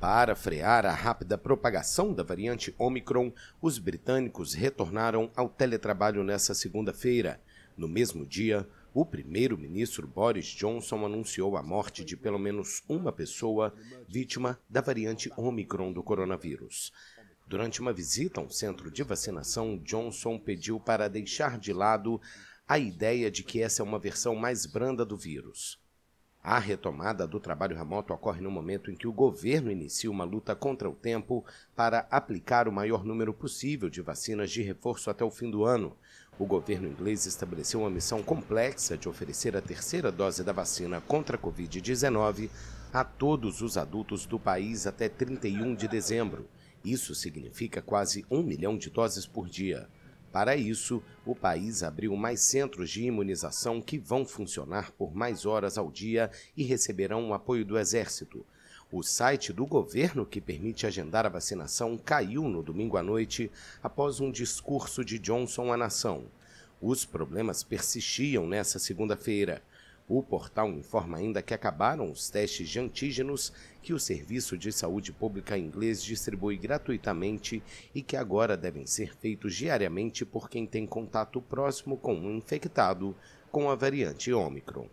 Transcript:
Para frear a rápida propagação da variante Omicron, os britânicos retornaram ao teletrabalho nesta segunda-feira. No mesmo dia, o primeiro-ministro Boris Johnson anunciou a morte de pelo menos uma pessoa vítima da variante Omicron do coronavírus. Durante uma visita a um centro de vacinação, Johnson pediu para deixar de lado a ideia de que essa é uma versão mais branda do vírus. A retomada do trabalho remoto ocorre no momento em que o governo inicia uma luta contra o tempo para aplicar o maior número possível de vacinas de reforço até o fim do ano. O governo inglês estabeleceu uma missão complexa de oferecer a terceira dose da vacina contra a Covid-19 a todos os adultos do país até 31 de dezembro. Isso significa quase um milhão de doses por dia. Para isso, o país abriu mais centros de imunização que vão funcionar por mais horas ao dia e receberão o apoio do Exército. O site do governo que permite agendar a vacinação caiu no domingo à noite após um discurso de Johnson à nação. Os problemas persistiam nessa segunda-feira. O portal informa ainda que acabaram os testes de antígenos que o Serviço de Saúde Pública inglês distribui gratuitamente e que agora devem ser feitos diariamente por quem tem contato próximo com um infectado com a variante Ômicron.